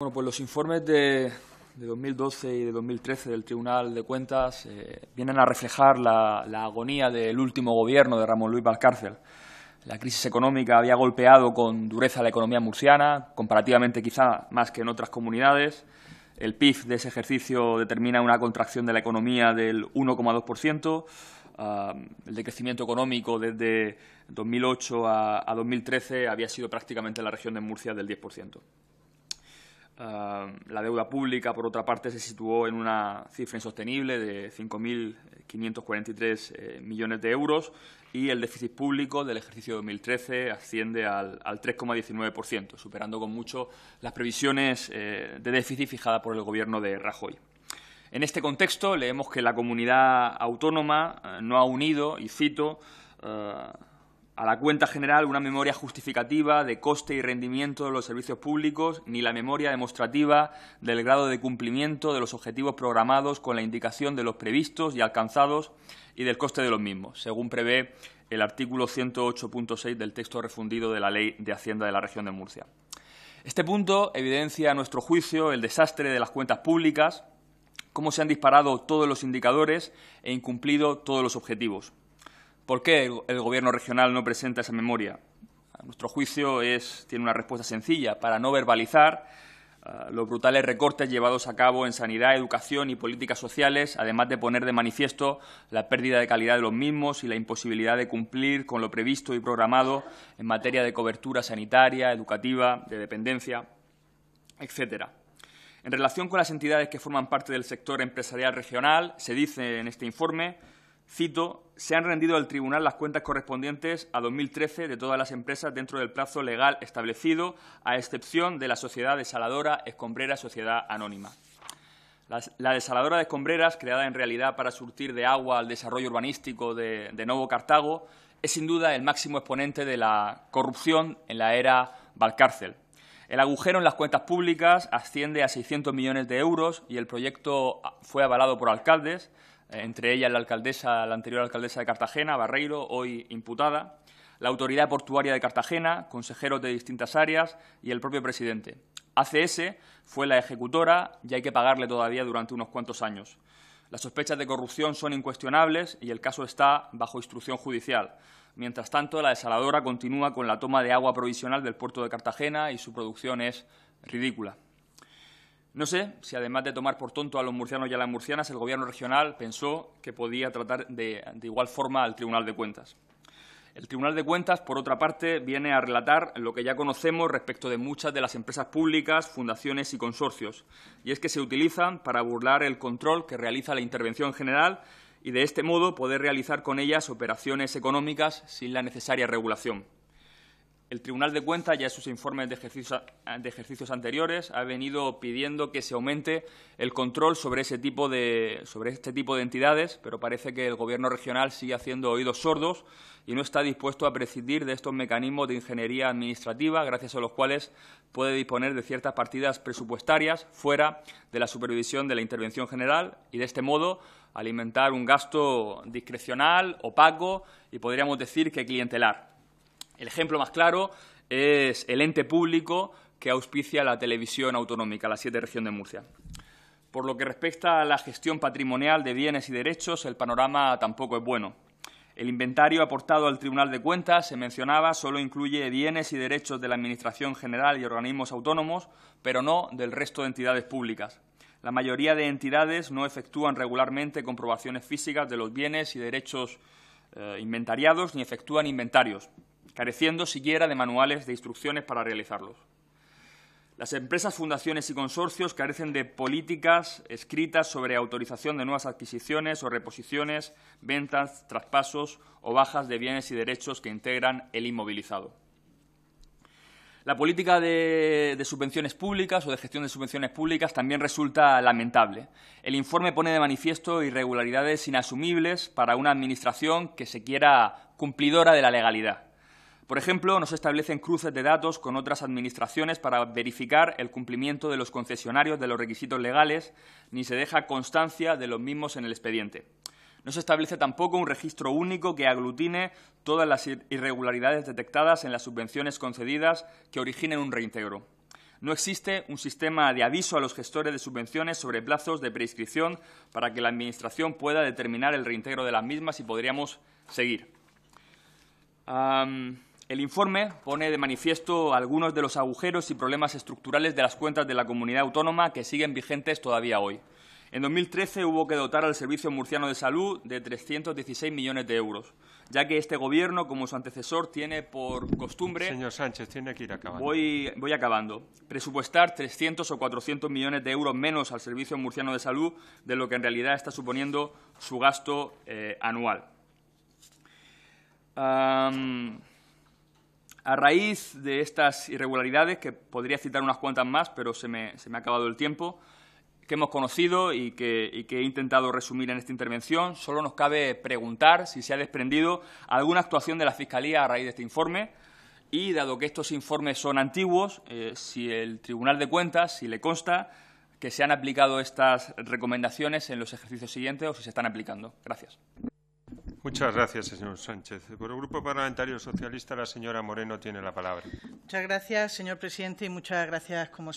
Bueno, pues los informes de, 2012 y de 2013 del Tribunal de Cuentas eh, vienen a reflejar la, agonía del último gobierno de Ramón Luis Valcárcel. La crisis económica había golpeado con dureza la economía murciana, comparativamente quizá más que en otras comunidades. El PIB de ese ejercicio determina una contracción de la economía del 1,2%. el decrecimiento económico desde 2008 a, a 2013 había sido prácticamente en la región de Murcia del 10%. Eh, la deuda pública, por otra parte, se situó en una cifra insostenible de 5.543 eh, millones de euros y el déficit público del ejercicio 2013 asciende al, al 3,19%, superando con mucho las previsiones eh, de déficit fijadas por el Gobierno de Rajoy. En este contexto, leemos que la comunidad autónoma no ha unido, y cito, a la cuenta general una memoria justificativa de coste y rendimiento de los servicios públicos, ni la memoria demostrativa del grado de cumplimiento de los objetivos programados con la indicación de los previstos y alcanzados y del coste de los mismos, según prevé el artículo 108.6 del texto refundido de la Ley de Hacienda de la Región de Murcia. Este punto evidencia, a nuestro juicio, el desastre de las cuentas públicas, cómo se han disparado todos los indicadores e incumplido todos los objetivos. ¿Por qué el Gobierno regional no presenta esa memoria? A nuestro juicio es, tiene una respuesta sencilla, para no verbalizar ah, los brutales recortes llevados a cabo en sanidad, educación y políticas sociales, además de poner de manifiesto la pérdida de calidad de los mismos y la imposibilidad de cumplir con lo previsto y programado en materia de cobertura sanitaria, educativa, de dependencia, etcétera. En relación con las entidades que forman parte del sector empresarial regional, se dice en este informe Cito, se han rendido al tribunal las cuentas correspondientes a 2013 de todas las empresas dentro del plazo legal establecido, a excepción de la sociedad desaladora Escombrera Sociedad Anónima. La, desaladora de escombreras, creada en realidad para surtir de agua al desarrollo urbanístico de, Nuevo Cartago, es sin duda el máximo exponente de la corrupción en la era Valcárcel. El agujero en las cuentas públicas asciende a 600 millones de euros y el proyecto fue avalado por alcaldes, eh, entre ellas la alcaldesa, la anterior alcaldesa de Cartagena, Barreiro, hoy imputada, la autoridad portuaria de Cartagena, consejeros de distintas áreas y el propio presidente. ACS fue la ejecutora y hay que pagarle todavía durante unos cuantos años. Las sospechas de corrupción son incuestionables y el caso está bajo instrucción judicial. Mientras tanto, la desaladora continúa con la toma de agua provisional del puerto de Cartagena y su producción es ridícula. No sé si, además de tomar por tonto a los murcianos y a las murcianas, el Gobierno regional pensó que podía tratar de, de igual forma al Tribunal de Cuentas. El Tribunal de Cuentas, por otra parte, viene a relatar lo que ya conocemos respecto de muchas de las empresas públicas, fundaciones y consorcios, y es que se utilizan para burlar el control que realiza la Intervención General y, de este modo, poder realizar con ellas operaciones económicas sin la necesaria regulación. El Tribunal de Cuentas, ya en sus informes de, ejercicios anteriores, ha venido pidiendo que se aumente el control sobre, sobre este tipo de entidades, pero parece que el Gobierno regional sigue haciendo oídos sordos y no está dispuesto a prescindir de estos mecanismos de ingeniería administrativa, gracias a los cuales puede disponer de ciertas partidas presupuestarias fuera de la supervisión de la intervención general y, de este modo, alimentar un gasto discrecional, opaco y, podríamos decir, que clientelar. El ejemplo más claro es el ente público que auspicia la televisión autonómica, la siete región de Murcia. Por lo que respecta a la gestión patrimonial de bienes y derechos, el panorama tampoco es bueno. El inventario aportado al Tribunal de Cuentas, se mencionaba, solo incluye bienes y derechos de la Administración General y organismos autónomos, pero no del resto de entidades públicas. La mayoría de entidades no efectúan regularmente comprobaciones físicas de los bienes y derechos eh, inventariados ni efectúan inventarios careciendo siquiera de manuales de instrucciones para realizarlos. Las empresas, fundaciones y consorcios carecen de políticas escritas sobre autorización de nuevas adquisiciones o reposiciones, ventas, traspasos o bajas de bienes y derechos que integran el inmovilizado. La política de, de, subvenciones públicas o de gestión de subvenciones públicas también resulta lamentable. El informe pone de manifiesto irregularidades inasumibles para una Administración que se quiera cumplidora de la legalidad. Por ejemplo, no se establecen cruces de datos con otras administraciones para verificar el cumplimiento de los concesionarios de los requisitos legales, ni se deja constancia de los mismos en el expediente. No se establece tampoco un registro único que aglutine todas las irregularidades detectadas en las subvenciones concedidas que originen un reintegro. No existe un sistema de aviso a los gestores de subvenciones sobre plazos de prescripción para que la Administración pueda determinar el reintegro de las mismas y podríamos seguir. El informe pone de manifiesto algunos de los agujeros y problemas estructurales de las cuentas de la comunidad autónoma que siguen vigentes todavía hoy. En 2013 hubo que dotar al Servicio Murciano de Salud de 316 millones de euros, ya que este Gobierno, como su antecesor, tiene por costumbre… Señor Sánchez, tiene que ir acabando. Voy, acabando. Presupuestar 300 o 400 millones de euros menos al Servicio Murciano de Salud de lo que en realidad está suponiendo su gasto eh, anual. A raíz de estas irregularidades, que podría citar unas cuantas más, pero se me, ha acabado el tiempo, que hemos conocido y que, he intentado resumir en esta intervención, solo nos cabe preguntar si se ha desprendido alguna actuación de la Fiscalía a raíz de este informe y, dado que estos informes son antiguos, eh, si el Tribunal de Cuentas, si le consta que se han aplicado estas recomendaciones en los ejercicios siguientes o si se están aplicando. Gracias. Muchas gracias, señor Sánchez. Por el Grupo Parlamentario Socialista, la señora Moreno tiene la palabra. Muchas gracias, señor presidente, y muchas gracias, como